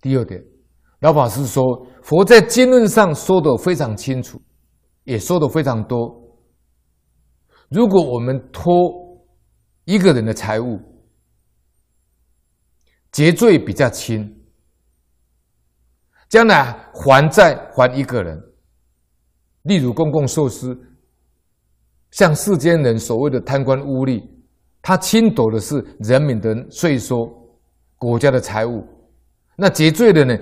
第二点，老法师说，佛在经论上说的非常清楚，也说的非常多。如果我们托一个人的财物，结罪比较轻，将来还债还一个人。例如公共设施，像世间人所谓的贪官污吏，他侵夺的是人民的税收、国家的财物。那结罪的呢？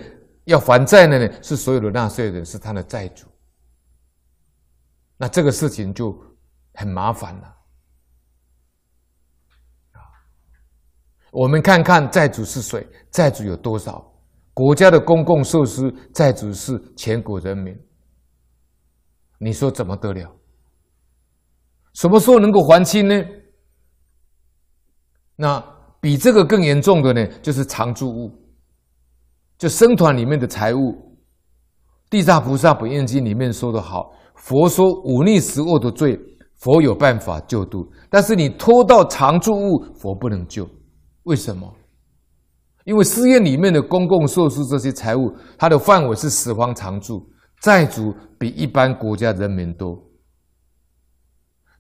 要还债的呢？是所有的纳税人，是他的债主。那这个事情就很麻烦了。啊，我们看看债主是谁？债主有多少？国家的公共设施债主是全国人民。你说怎么得了？什么时候能够还清呢？那比这个更严重的呢，就是常住物。就僧团里面的财物，《地藏菩萨本愿经》里面说的好，佛说忤逆食物的罪，佛有办法救度，但是你拖到常住物，佛不能救，为什么？因为寺院里面的公共设施这些财物，它的范围是十方常住，债主比一般国家人民多。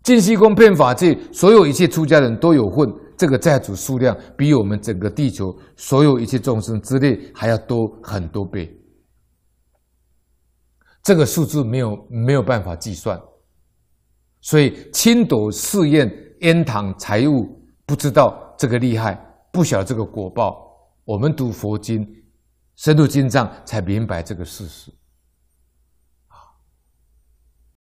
晋西公变法，界，所有一切出家人都有混。这个债主数量比我们整个地球所有一切众生之内还要多很多倍，这个数字没有没有办法计算，所以轻斗试验烟塘财务不知道这个厉害，不晓这个果报。我们读佛经，深入经藏才明白这个事实。